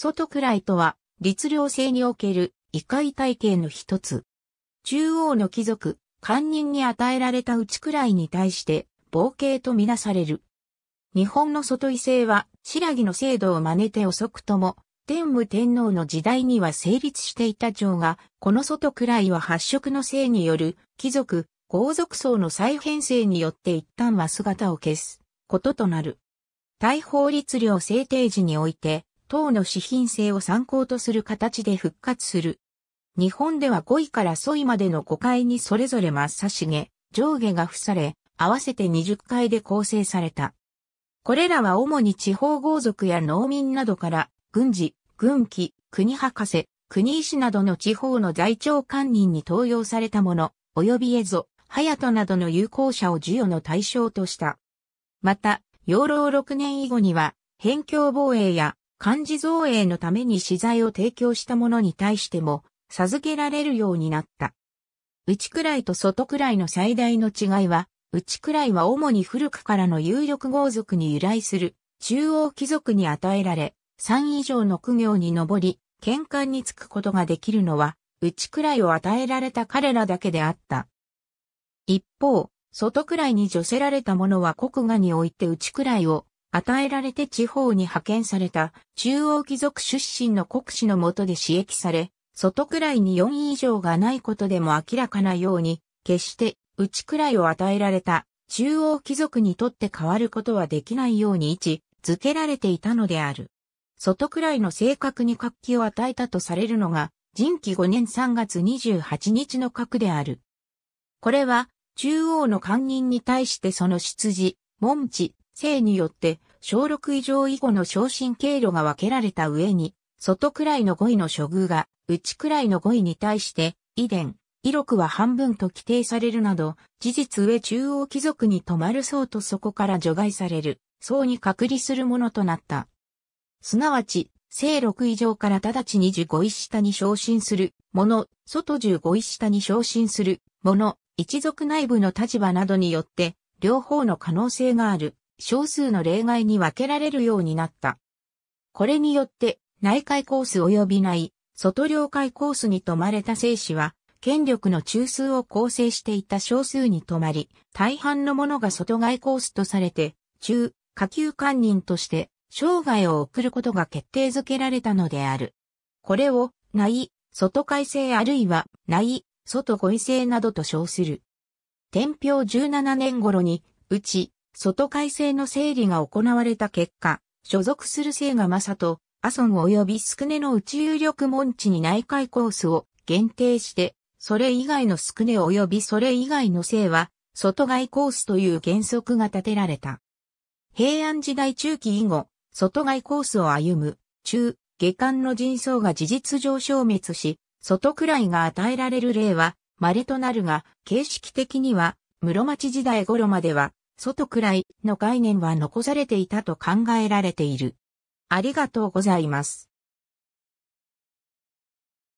外くらいとは、律令制における異界体系の一つ。中央の貴族、官人に与えられた内くらいに対して、冒険とみなされる。日本の外異性は、白木の制度を真似て遅くとも、天武天皇の時代には成立していた長が、この外くらいは発色のせいによる、貴族、豪族層の再編成によって一旦は姿を消す、こととなる。大法律令制定時において、等の資品性を参考とする形で復活する。日本では5位からソ位までの5階にそれぞれまさしげ、上下が付され、合わせて20階で構成された。これらは主に地方豪族や農民などから、軍事、軍機、国博士、国医師などの地方の在庁官人に登用されたもの、及びエゾ、ハヤトなどの有効者を授与の対象とした。また、養老6年以後には、辺境防衛や漢字造営のために資材を提供した者に対しても、授けられるようになった。内位と外位の最大の違いは、内位は主に古くからの有力豪族に由来する中央貴族に与えられ、3以上の苦行に上り、喧嘩に着くことができるのは、内位を与えられた彼らだけであった。一方、外位に除せられた者は国画において内位を与えられて地方に派遣された中央貴族出身の国士のもとで刺激され、外くらいに4位以上がないことでも明らかなように、決して内くらいを与えられた中央貴族にとって変わることはできないように位置づけられていたのである。外くらいの性格に活気を与えたとされるのが、人気5年3月28日の格である。これは、中央の官人に対してその出自、門地、性によって小6以上以後の昇進経路が分けられた上に、外くらいの5位の処遇が内くらいの5位に対して、遺伝、威力は半分と規定されるなど、事実上中央貴族に止まる層とそこから除外される、層に隔離するものとなった。すなわち、正6以上から直ちに15位下に昇進する、もの、外15位下に昇進する、もの、一族内部の立場などによって、両方の可能性がある。少数の例外に分けられるようになった。これによって、内海コース及び内、外領海コースに泊まれた生死は、権力の中枢を構成していた少数に泊まり、大半のものが外外コースとされて、中、下級官人として、生涯を送ることが決定づけられたのである。これを、内、外改正あるいは、内、外ご異性などと称する。天平17年頃に、うち、外改正の整理が行われた結果、所属する清賀正と、阿蘇及び宿根の内有力門地に内海コースを限定して、それ以外の宿根及びそれ以外の姓は、外外コースという原則が立てられた。平安時代中期以後、外外コースを歩む、中、下巻の人相が事実上消滅し、外くらいが与えられる例は、稀となるが、形式的には、室町時代頃までは、外くらいの概念は残されていたと考えられている。ありがとうございます。